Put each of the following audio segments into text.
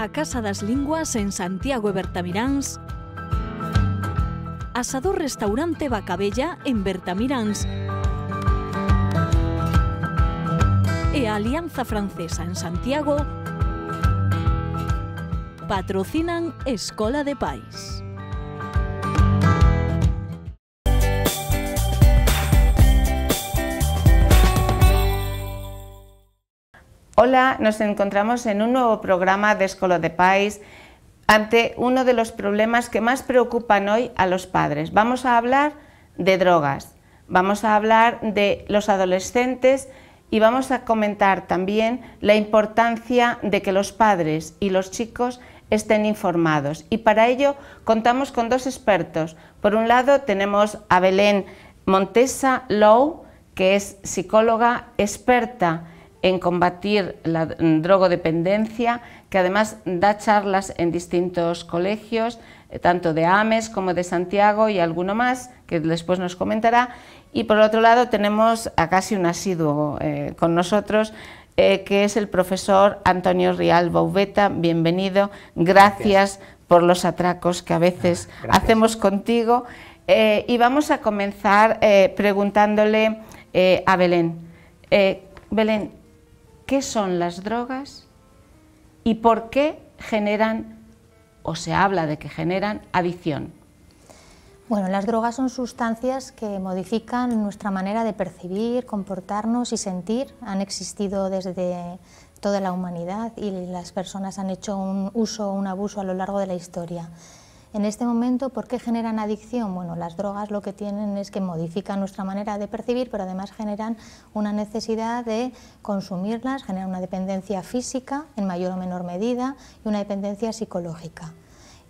a Casa das Linguas en Santiago e Bertamiráns, Asador Restaurante Bacabella en Bertamiráns e Alianza Francesa en Santiago patrocinan Escola de Pais. Hola, nos encontramos en un nuevo programa de Escolo de País ante uno de los problemas que más preocupan hoy a los padres. Vamos a hablar de drogas, vamos a hablar de los adolescentes y vamos a comentar también la importancia de que los padres y los chicos estén informados. Y para ello contamos con dos expertos. Por un lado tenemos a Belén Montesa Low, que es psicóloga experta en combatir la mm, drogodependencia, que además da charlas en distintos colegios, eh, tanto de Ames como de Santiago y alguno más, que después nos comentará. Y por otro lado tenemos a casi un asiduo eh, con nosotros, eh, que es el profesor Antonio Rial Boubeta, Bienvenido, gracias, por los atracos que a veces ah, hacemos contigo. y vamos a comenzar preguntándole a Belén. Belén, qué son las drogas y por qué generan, o se habla de que generan, adicción. Bueno, las drogas son sustancias que modifican nuestra manera de percibir, comportarnos y sentir. Han existido desde toda la humanidad y las personas han hecho un uso o un abuso a lo largo de la historia. En este momento, ¿por qué generan adicción? Bueno, las drogas lo que tienen es que modifican nuestra manera de percibir, pero además generan una necesidad de consumirlas, generan una dependencia física en mayor o menor medida y una dependencia psicológica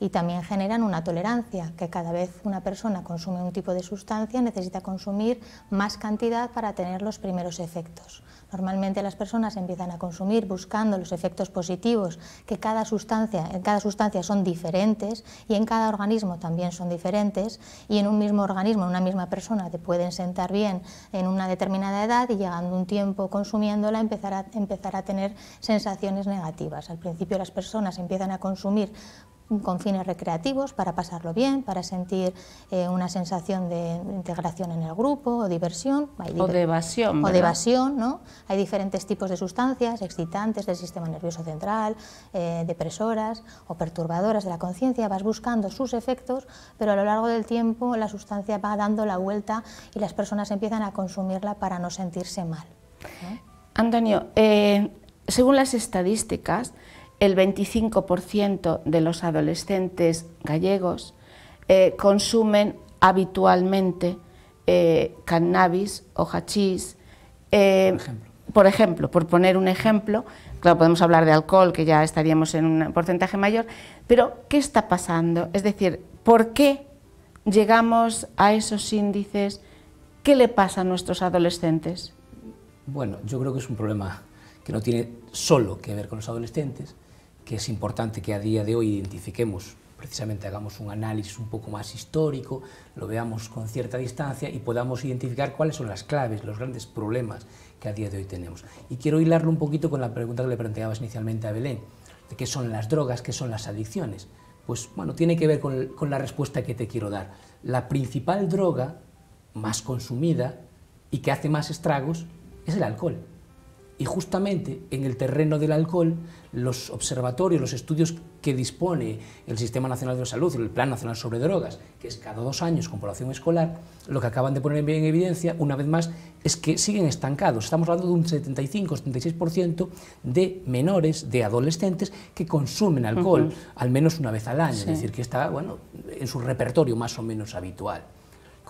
y también generan una tolerancia, que cada vez una persona consume un tipo de sustancia necesita consumir más cantidad para tener los primeros efectos. Normalmente las personas empiezan a consumir buscando los efectos positivos, que cada sustancia, en cada sustancia son diferentes y en cada organismo también son diferentes y en un mismo organismo, en una misma persona te pueden sentar bien en una determinada edad y llegando un tiempo consumiéndola empezará empezar a tener sensaciones negativas. Al principio las personas empiezan a consumir con fines recreativos, para pasarlo bien, para sentir eh, una sensación de integración en el grupo o diversión. o de evasión. O evasión, ¿no? Hay diferentes tipos de sustancias, excitantes del sistema nervioso central, eh, depresoras o perturbadoras de la conciencia. Vas buscando sus efectos, pero a lo largo del tiempo la sustancia va dando la vuelta y las personas empiezan a consumirla para no sentirse mal. Antonio, eh, según las estadísticas, el 25% de los adolescentes gallegos eh, consumen habitualmente eh, cannabis o hachís. Eh, por, ejemplo. por poner un ejemplo, claro, podemos hablar de alcohol, que ya estaríamos en un porcentaje mayor, pero ¿qué está pasando? Es decir, ¿por qué llegamos a esos índices? ¿Qué le pasa a nuestros adolescentes? Bueno, yo creo que es un problema que no tiene solo que ver con los adolescentes, que es importante que a día de hoy identifiquemos, precisamente hagamos un análisis un poco más histórico, lo veamos con cierta distancia y podamos identificar cuáles son las claves, los grandes problemas que a día de hoy tenemos. Y quiero hilarlo un poquito con la pregunta que le planteabas inicialmente a Belén, de qué son las drogas, qué son las adicciones. Pues bueno, tiene que ver con, con la respuesta que te quiero dar. La principal droga más consumida y que hace más estragos es el alcohol. Y justamente en el terreno del alcohol, los observatorios, los estudios que dispone el Sistema Nacional de Salud, el Plan Nacional sobre Drogas, que es cada dos años con población escolar, lo que acaban de poner en evidencia, una vez más, es que siguen estancados. Estamos hablando de un 75-76% de menores, de adolescentes, que consumen alcohol al menos una vez al año. Es decir, que está bueno, en su repertorio más o menos habitual.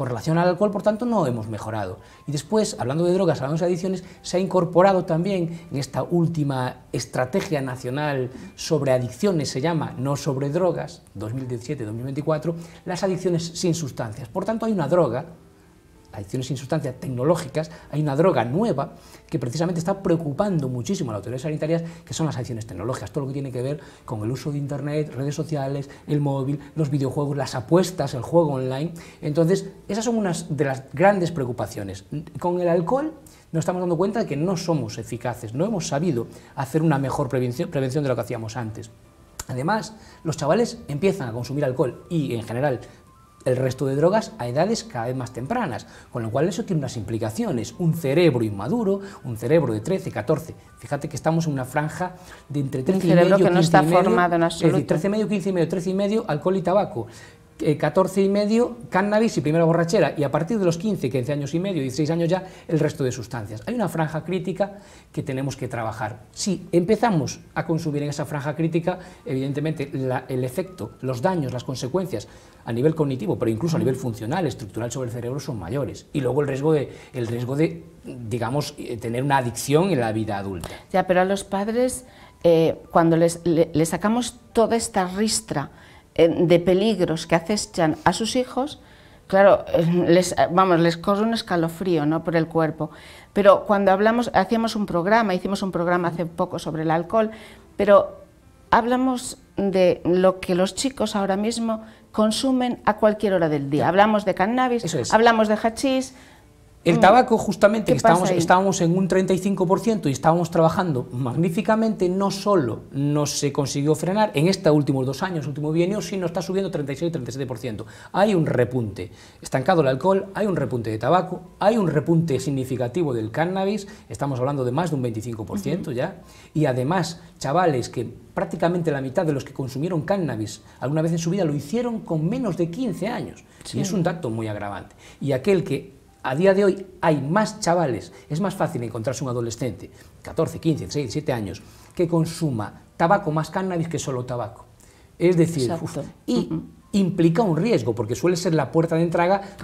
Con relación al alcohol, por tanto, no hemos mejorado. Y después, hablando de drogas, hablando de adicciones, se ha incorporado también en esta última estrategia nacional sobre adicciones, se llama No sobre drogas, 2017-2024, las adicciones sin sustancias. Por tanto, hay una droga adicciones sin sustancia tecnológicas, hay una droga nueva que precisamente está preocupando muchísimo a las autoridades sanitarias, que son las adicciones tecnológicas, todo lo que tiene que ver con el uso de Internet, redes sociales, el móvil, los videojuegos, las apuestas, el juego online. Entonces, esas son unas de las grandes preocupaciones. Con el alcohol nos estamos dando cuenta de que no somos eficaces, no hemos sabido hacer una mejor prevención, prevención de lo que hacíamos antes. Además, los chavales empiezan a consumir alcohol y en general el resto de drogas a edades cada vez más tempranas, con lo cual eso tiene unas implicaciones. Un cerebro inmaduro, un cerebro de 13, 14, fíjate que estamos en una franja de entre 13 un y medio, que no está y formado medio, 15 y medio, 13 y medio, alcohol y tabaco. 14 eh, y medio, cannabis y primera borrachera, y a partir de los 15, 15 años y medio, 16 años ya, el resto de sustancias. Hay una franja crítica que tenemos que trabajar. Si empezamos a consumir en esa franja crítica, evidentemente el efecto, los daños, las consecuencias a nivel cognitivo, pero incluso a nivel funcional, estructural sobre el cerebro son mayores. Y luego el riesgo de, el riesgo de digamos, eh, tener una adicción en la vida adulta. Ya, pero a los padres, eh, cuando les sacamos toda esta ristra, eh, de peligros que acechan a sus hijos, claro, eh, les, vamos, les corre un escalofrío ¿no? por el cuerpo. Pero cuando hablamos, hacíamos un programa, hicimos un programa hace poco sobre el alcohol, pero hablamos de lo que los chicos ahora mismo consumen a cualquier hora del día. Hablamos de cannabis, hablamos de hachís, el mm. tabaco, justamente, estábamos, en un 35% y estábamos trabajando magníficamente, no solo no se consiguió frenar en estos últimos dos años, último bienio, sino está subiendo 36-37%. Hay un repunte. Estancado el alcohol, hay un repunte de tabaco, hay un repunte significativo del cannabis, estamos hablando de más de un 25% ya, y además, chavales que prácticamente la mitad de los que consumieron cannabis alguna vez en su vida lo hicieron con menos de 15 años. Y es un dato muy agravante. Y aquel que a día de hoy hay más chavales, es más fácil encontrarse un adolescente, 14, 15, 16, 17 años, que consuma tabaco más cannabis que solo tabaco. Es decir, y implica un riesgo, porque suele ser la puerta de entrada,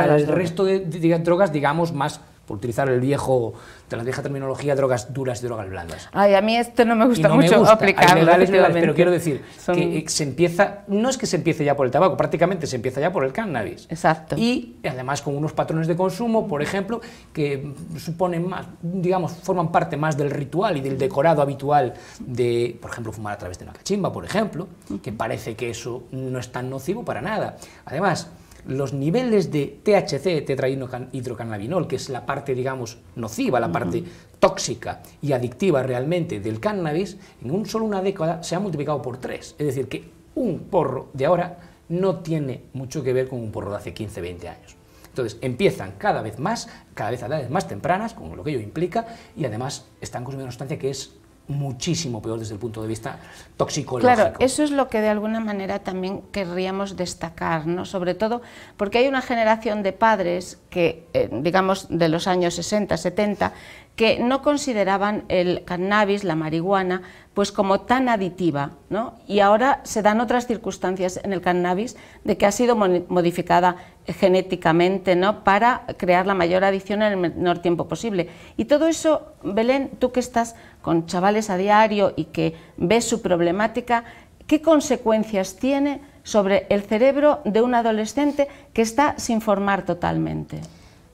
al resto de, drogas, digamos, más por utilizar el viejo, de la vieja terminología, drogas duras y drogas blandas. a mí esto no me gusta mucho aplicarlo. pero quiero decir que se empieza, no es que se empiece ya por el tabaco, prácticamente se empieza ya por el cannabis. Exacto. Y además con unos patrones de consumo, por ejemplo, que suponen más, digamos, forman parte más del ritual y del decorado habitual de, por ejemplo, fumar a través de una cachimba, por ejemplo, que parece que eso no es tan nocivo para nada. Además, los niveles de THC, tetrahidrocannabinol, que es la parte, digamos, nociva, la parte tóxica y adictiva realmente del cannabis, en un solo una década se ha multiplicado por tres. Es decir, que un porro de ahora no tiene mucho que ver con un porro de hace 15, 20 años. Entonces empiezan cada vez más, cada vez a edades más tempranas, con lo que ello implica, y además están consumiendo una sustancia que es muchísimo peor desde el punto de vista toxicológico. Claro, eso es lo que de alguna manera también querríamos destacar, ¿no? Sobre todo porque hay una generación de padres que, eh, digamos, de los años 60, 70, que no consideraban el cannabis, la marihuana, pues como tan aditiva, ¿no? Y ahora se dan otras circunstancias en el cannabis de que ha sido modificada genéticamente, Para crear la mayor adicción en el menor tiempo posible. Y todo eso, Belén, tú que estás con chavales a diario y que ves su problemática, ¿qué consecuencias tiene sobre el cerebro de un adolescente que está sin formar totalmente?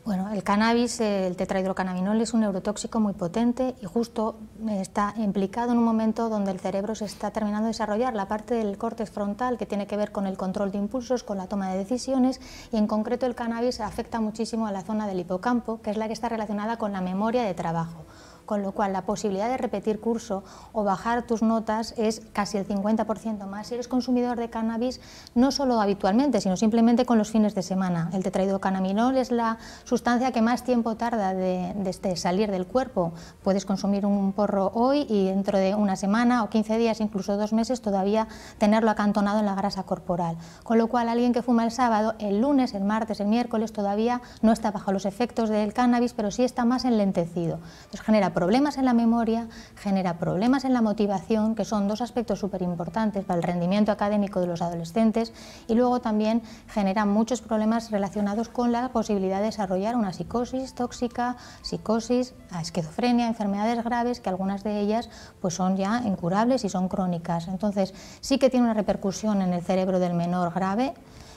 Bueno, el cannabis, el tetrahidrocannabinol, es un neurotóxico muy potente y justo eh, está implicado en un momento donde el cerebro se está terminando de desarrollar la parte del córtex frontal que tiene que ver con el control de impulsos, con la toma de decisiones y en concreto el cannabis afecta muchísimo a la zona del hipocampo, que es la que está relacionada con la memoria de trabajo con lo cual la posibilidad de repetir curso o bajar tus notas es casi el 50% más si eres consumidor de cannabis, no solo habitualmente, sino simplemente con los fines de semana. El tetraidocannabinol es la sustancia que más tiempo tarda de, de este, salir del cuerpo. Puedes consumir un porro hoy y dentro de una semana o 15 días, incluso dos meses, todavía tenerlo acantonado en la grasa corporal. Con lo cual, alguien que fuma el sábado, el lunes, el martes, el miércoles, todavía no está bajo los efectos del cannabis, pero sí está más enlentecido. Entonces genera problemas en la memoria, genera problemas en la motivación, que son dos aspectos súper importantes para el rendimiento académico de los adolescentes, y luego también genera muchos problemas relacionados con la posibilidad de desarrollar una psicosis tóxica, psicosis, esquizofrenia, enfermedades graves, que algunas de ellas pues, son ya incurables y son crónicas. Entonces, sí que tiene una repercusión en el cerebro del menor grave,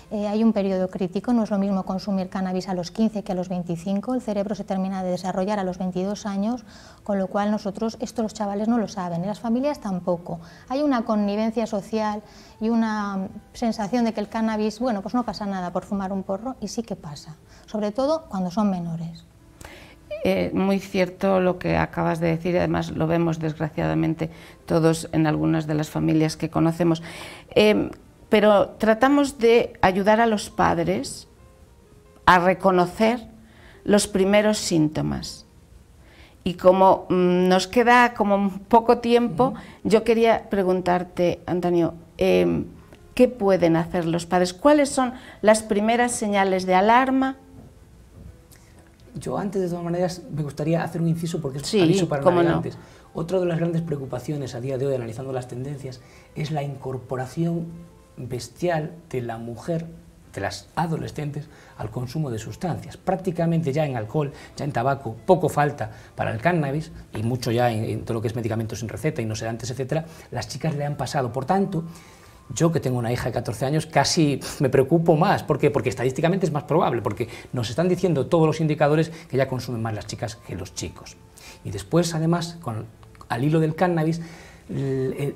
eh, hay un periodo crítico, no es lo mismo consumir cannabis a los 15 que a los 25, el cerebro se termina de desarrollar a los 22 años, con lo cual nosotros, esto los chavales no lo saben, y las familias tampoco. Hay una connivencia social y una sensación de que el cannabis, bueno, pues no pasa nada por fumar un porro, y sí que pasa, sobre todo cuando son menores. Eh, muy cierto lo que acabas de decir, y además lo vemos desgraciadamente todos en algunas de las familias que conocemos. Eh, pero tratamos de ayudar a los padres a reconocer los primeros síntomas. Y como mm, nos queda como poco tiempo, yo quería preguntarte, Antonio, em, ¿qué pueden hacer los padres? ¿Cuáles son las primeras señales de alarma? Yo antes, de todas maneras, me gustaría hacer un inciso porque es sí, aviso para navegantes. Otra de las grandes preocupaciones a día de hoy, analizando las tendencias, es la incorporación bestial de la mujer, de las adolescentes, al consumo de sustancias. Prácticamente ya en alcohol, ya en tabaco, poco falta para el cannabis y mucho ya en, todo lo que es medicamentos sin receta, sedantes, etcétera, las chicas le han pasado. Por tanto, yo que tengo una hija de 14 años casi me preocupo más. ¿Por qué? Porque estadísticamente es más probable, porque nos están diciendo todos los indicadores que ya consumen más las chicas que los chicos. Y después, además, con, al hilo del cannabis,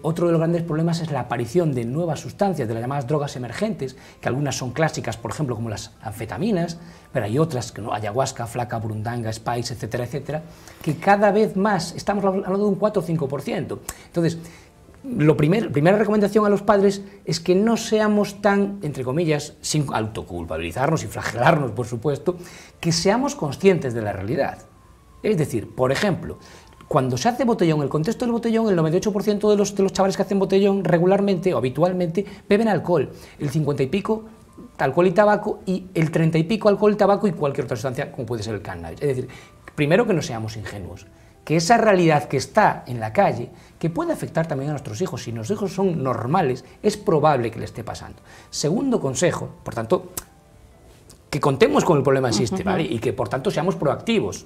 otro de los grandes problemas es la aparición de nuevas sustancias, de las llamadas drogas emergentes, que algunas son clásicas, por ejemplo, como las anfetaminas, pero hay otras, ayahuasca, flaca, burundanga, spice, etcétera, etcétera, que cada vez más, estamos hablando de un 4 o 5%. Entonces, la primer, primera recomendación a los padres es que no seamos tan, entre comillas, sin autoculpabilizarnos y flagelarnos, por supuesto, que seamos conscientes de la realidad. Es decir, por ejemplo, cuando se hace botellón, el contexto del botellón, el 98% de los, los chavales que hacen botellón regularmente o habitualmente beben alcohol. El 50 y pico alcohol y tabaco y el 30 y pico alcohol, y tabaco y cualquier otra sustancia como puede ser el cannabis. Es decir, primero que no seamos ingenuos, que esa realidad que está en la calle, que puede afectar también a nuestros hijos, si nuestros hijos son normales, es probable que le esté pasando. Segundo consejo, por tanto, que contemos con el problema existe, ¿vale? Y que por tanto seamos proactivos.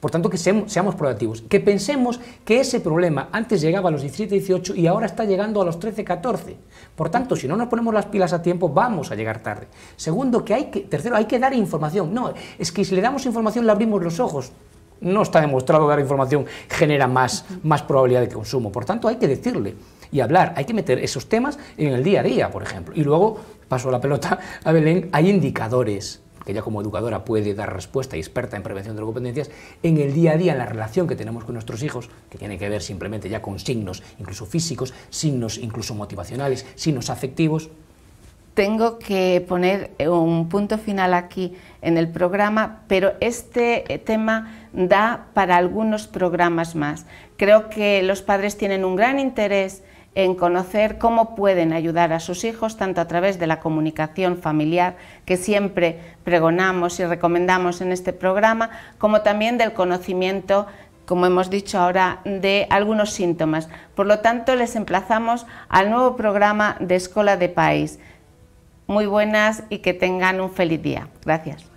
Por tanto, que seamos, proactivos, que pensemos que ese problema antes llegaba a los 17, 18 y ahora está llegando a los 13, 14. Por tanto, si no nos ponemos las pilas a tiempo, vamos a llegar tarde. Segundo, que hay que, tercero, hay que dar información. No, es que si le damos información le abrimos los ojos. No está demostrado que dar información genera más, más probabilidad de consumo. Por tanto, hay que decirle y hablar. Hay que meter esos temas en el día a día, por ejemplo. Y luego, paso la pelota a Belén, hay indicadores que ya como educadora puede dar respuesta y experta en prevención de competencias, en el día a día, en la relación que tenemos con nuestros hijos, que tiene que ver simplemente ya con signos incluso físicos, signos incluso motivacionales, signos afectivos. Tengo que poner eh, un punto final aquí en el programa, pero este eh, tema da para algunos programas más. Creo que los padres tienen un gran interés en conocer cómo pueden ayudar a sus hijos, tanto a través de la comunicación familiar, que siempre pregonamos y recomendamos en este programa, como también del conocimiento como hemos dicho ahora, de algunos síntomas. Por lo tanto, les emplazamos al nuevo programa de Escola de País. Muy buenas y que tengan un feliz día. Gracias.